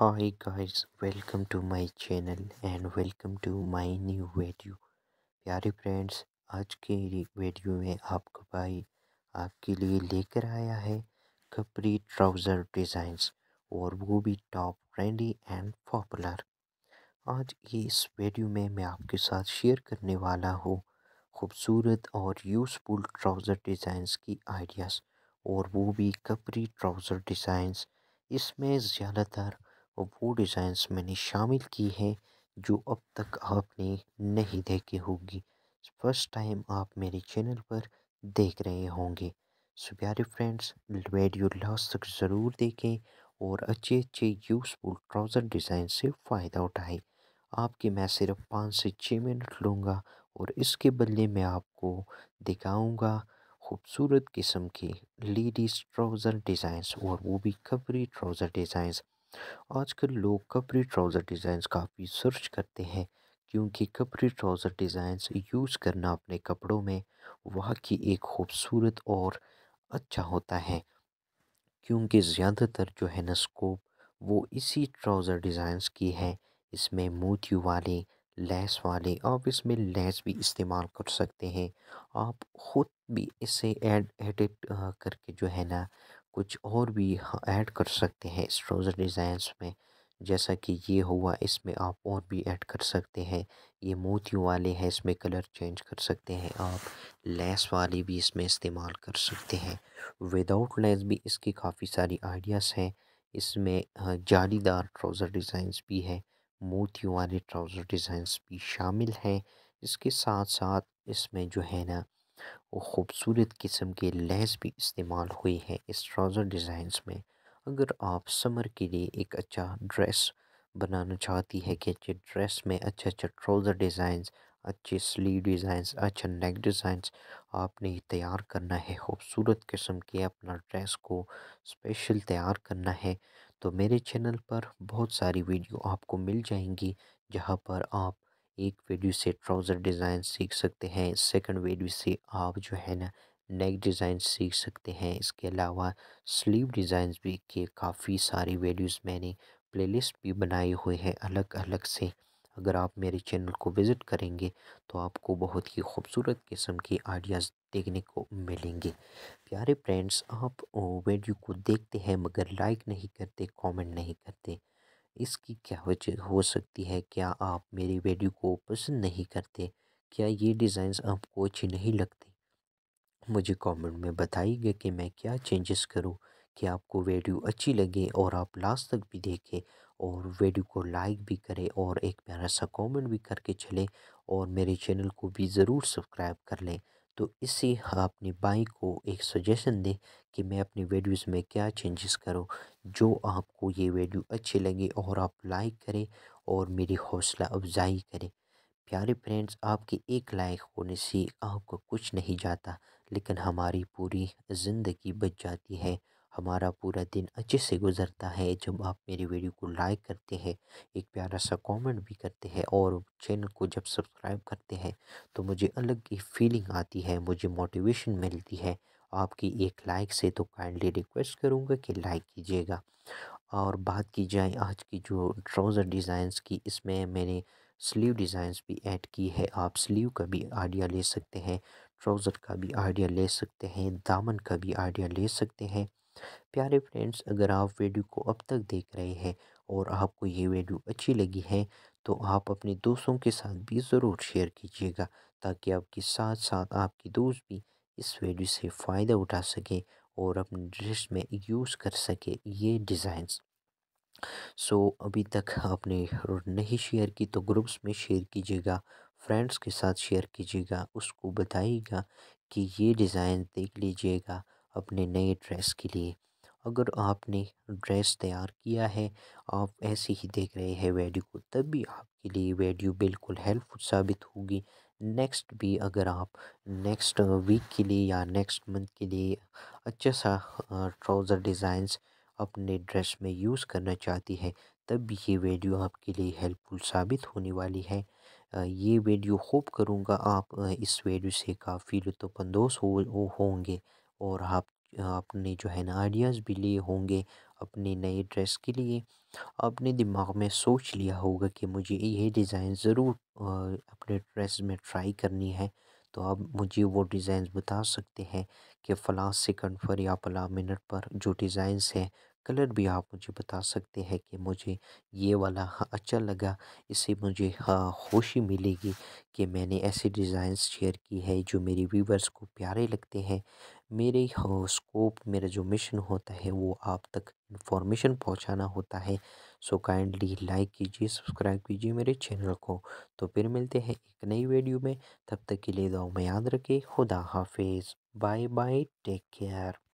hi guys welcome to my channel and welcome to my new video प्यारे friends आज के video में आपको भाई आपके लिए लेकर आया है कपड़ी ट्राउज़र डिज़ाइंस और वो भी टॉप ट्रेंडी एंड पॉपुलर आज इस वीडियो में मैं आपके साथ शेयर करने वाला हूँ खूबसूरत और यूज़फुल ट्राउज़र डिज़ाइंस की आइडियाज़ और वो भी कपड़ी ट्राउज़र डिज़ाइंस इसमें ज़्यादातर और वो डिज़ाइंस मैंने शामिल की हैं जो अब तक आपने नहीं देखी होगी फर्स्ट टाइम आप मेरे चैनल पर देख रहे होंगे सो प्यारे फ्रेंड्स वीडियो लास्ट तक ज़रूर देखें और अच्छे अच्छे यूज़फुल ट्राउज़र डिज़ाइन से फ़ायदा उठाएं आपके मैं सिर्फ पाँच से छः मिनट लूँगा और इसके बदले मैं आपको दिखाऊँगा खूबसूरत किस्म के लेडीज़ ट्राउज़र डिज़ाइंस और वो भी खबरी ट्राउज़र डिज़ाइंस आजकल लोग कपड़ी ट्राउज़र डिज़ाइंस काफ़ी सर्च करते हैं क्योंकि कपड़ी ट्राउज़र डिज़ाइंस यूज़ करना अपने कपड़ों में की एक खूबसूरत और अच्छा होता है क्योंकि ज़्यादातर जो है ना स्कोप वो इसी ट्राउज़र डिज़ाइंस की है इसमें मोती वाले लेस वाले आप इसमें लेस भी इस्तेमाल कर सकते हैं आप ख़ुद भी इसे एड एडिट करके जो है ना कुछ और भी ऐड कर सकते हैं इस ट्राउज़र डिज़ाइंस में जैसा कि ये हुआ इसमें आप और भी ऐड कर सकते हैं ये मोती वाले हैं इसमें कलर चेंज कर सकते हैं आप लेस वाले भी इसमें इस्तेमाल कर सकते हैं विदाउट लेस भी इसकी काफ़ी सारी आइडियाज़ हैं इसमें जालीदार ट्राउज़र डिज़ाइंस भी है मोती वाले ट्राउज़र डिज़ाइंस भी शामिल हैं इसके साथ साथ इसमें जो है ना और ख़ूबसूरत किस्म के लैस भी इस्तेमाल हुई है इस ट्राउज़र डिज़ाइंस में अगर आप समर के लिए एक अच्छा ड्रेस बनाना चाहती है कि अच्छे ड्रेस में अच्छे अच्छे ट्राउज़र डिज़ाइंस अच्छे स्लीव डिज़ाइंस अच्छा नेक डिज़ाइंस आपने तैयार करना है खूबसूरत किस्म के अपना ड्रेस को स्पेशल तैयार करना है तो मेरे चैनल पर बहुत सारी वीडियो आपको मिल जाएंगी जहाँ पर आप एक वीडियो से ट्राउज़र डिज़ाइन सीख सकते हैं सेकंड वीडियो से आप जो है ना नेक डिज़ाइन सीख सकते हैं इसके अलावा स्लीव डिज़ाइन भी के काफ़ी सारी वीडियोस मैंने प्लेलिस्ट भी बनाई हुई है अलग अलग से अगर आप मेरे चैनल को विज़िट करेंगे तो आपको बहुत ही खूबसूरत किस्म के आइडियाज़ देखने को मिलेंगे प्यारे फ्रेंड्स आप वीडियो को देखते हैं मगर लाइक नहीं करते कमेंट नहीं करते इसकी क्या वजह हो सकती है क्या आप मेरी वीडियो को पसंद नहीं करते क्या ये डिज़ाइंस आपको अच्छी नहीं लगती मुझे कमेंट में बताइएगा कि मैं क्या चेंजेस करूं कि आपको वीडियो अच्छी लगे और आप लास्ट तक भी देखें और वीडियो को लाइक भी करें और एक प्यारा सा कमेंट भी करके चलें और मेरे चैनल को भी ज़रूर सब्सक्राइब कर लें तो इससे आपने बाई को एक सजेशन दें कि मैं अपनी वीडियोस में क्या चेंजेस करूं जो आपको ये वीडियो अच्छी लगे और आप लाइक करें और मेरी हौसला अफजाई करें प्यारे फ्रेंड्स आपके एक लाइक होने से आपको कुछ नहीं जाता लेकिन हमारी पूरी ज़िंदगी बच जाती है हमारा पूरा दिन अच्छे से गुजरता है जब आप मेरी वीडियो को लाइक करते हैं एक प्यारा सा कमेंट भी करते हैं और चैनल को जब सब्सक्राइब करते हैं तो मुझे अलग ही फीलिंग आती है मुझे मोटिवेशन मिलती है आपकी एक लाइक से तो काइंडली रिक्वेस्ट करूँगा कि लाइक कीजिएगा और बात की जाए आज की जो ट्राउज़र डिज़ाइंस की इसमें मैंने स्लीव डिज़ाइंस भी ऐड की है आप स्लीव का भी आइडिया ले सकते हैं ट्राउज़र का भी आइडिया ले सकते हैं दामन का भी आइडिया ले सकते हैं प्यारे फ्रेंड्स अगर आप वीडियो को अब तक देख रहे हैं और आपको ये वीडियो अच्छी लगी है तो आप अपने दोस्तों के साथ भी ज़रूर शेयर कीजिएगा ताकि आपके साथ साथ आपके दोस्त भी इस वीडियो से फ़ायदा उठा सकें और अपने ड्रेस में यूज़ कर सके ये डिज़ाइंस सो so, अभी तक आपने नहीं शेयर की तो ग्रुप्स में शेयर कीजिएगा फ्रेंड्स के साथ शेयर कीजिएगा उसको बताइएगा कि ये डिज़ाइन देख लीजिएगा अपने नए ड्रेस के लिए अगर आपने ड्रेस तैयार किया है आप ऐसे ही देख रहे हैं वीडियो को तब भी आपके लिए वीडियो बिल्कुल हेल्पफुल साबित होगी नेक्स्ट भी अगर आप नेक्स्ट वीक के लिए या नेक्स्ट मंथ के लिए अच्छा सा ट्राउज़र डिज़ाइंस अपने ड्रेस में यूज़ करना चाहती है तब भी ये वीडियो आपके लिए हेल्पफुल साबित होने वाली है ये वीडियो होप करूँगा आप इस वीडियो से काफ़ी लुत्फानंदोज हो होंगे और आप आपने जो है ना आइडियाज़ भी लिए होंगे अपने नए ड्रेस के लिए आपने दिमाग में सोच लिया होगा कि मुझे ये डिज़ाइन ज़रूर अपने ड्रेस में ट्राई करनी है तो आप मुझे वो डिज़ाइन बता सकते हैं कि फ़लाँ सेकंड पर या फ़लाँ मिनट पर जो डिज़ाइंस हैं कलर भी आप मुझे बता सकते हैं कि मुझे ये वाला हाँ, अच्छा लगा इससे मुझे हाँ खुशी मिलेगी कि मैंने ऐसे डिज़ाइन शेयर की है जो मेरे व्यूवर्स को प्यारे लगते हैं मेरे हाँ स्कोप मेरा जो मिशन होता है वो आप तक इन्फॉर्मेशन पहुंचाना होता है सो काइंडली लाइक कीजिए सब्सक्राइब कीजिए मेरे चैनल को तो फिर मिलते हैं एक नई वीडियो में तब तक के लिए दो में याद रखें खुदा हाफिज़ बाय बाय टेक केयर